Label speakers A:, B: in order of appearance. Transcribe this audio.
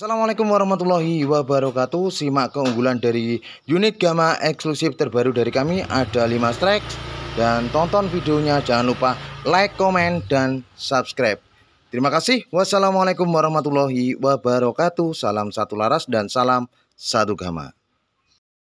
A: Assalamualaikum warahmatullahi wabarakatuh Simak keunggulan dari unit Gamma eksklusif terbaru dari kami Ada 5 strike Dan tonton videonya jangan lupa like, komen, dan subscribe Terima kasih Wassalamualaikum warahmatullahi wabarakatuh Salam satu laras dan salam satu Gamma